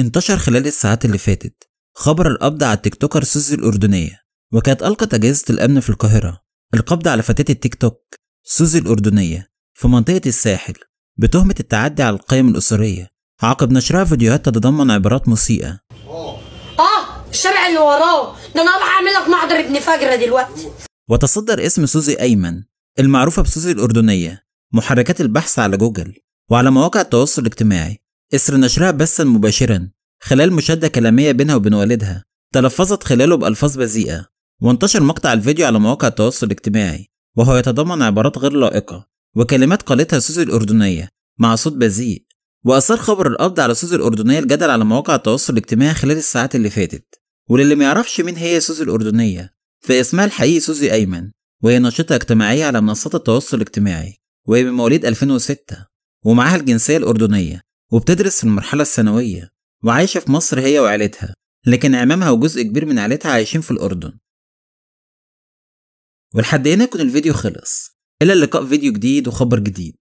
انتشر خلال الساعات اللي فاتت خبر القبض على التيك توكر سوزي الأردنية وكانت ألقت أجهزة الأمن في القاهرة القبض على فتاة التيك توك سوزي الأردنية في منطقة الساحل بتهمة التعدي على القيم الأسرية عقب نشرها فيديوهات تتضمن عبارات مسيئة آه الشارع اللي وراه ده أنا هعملك أعمل لك محضر ابن فجرة دلوقتي وتصدر اسم سوزي أيمن المعروفة بسوزي الأردنية محركات البحث على جوجل وعلى مواقع التواصل الاجتماعي إثر نشرها بثا مباشرا خلال مشادة كلامية بينها وبين والدها تلفظت خلاله بألفاظ بذيئة وانتشر مقطع الفيديو على مواقع التواصل الاجتماعي وهو يتضمن عبارات غير لائقة وكلمات قالتها سوزي الأردنية مع صوت بذيء وأثار خبر القبض على سوزي الأردنية الجدل على مواقع التواصل الاجتماعي خلال الساعات اللي فاتت وللي ما يعرفش مين هي سوزي الأردنية فاسمها الحقيقي سوزي أيمن وهي ناشطة اجتماعية على منصات التواصل الاجتماعي وهي من مواليد 2006 ومعاها الجنسية الأردنية وبتدرس في المرحلة الثانوية وعايشة في مصر هي وعيلتها لكن عمامها وجزء كبير من عيلتها عايشين في الأردن ولحد هنا يكون الفيديو خلص إلى اللقاء فيديو جديد وخبر جديد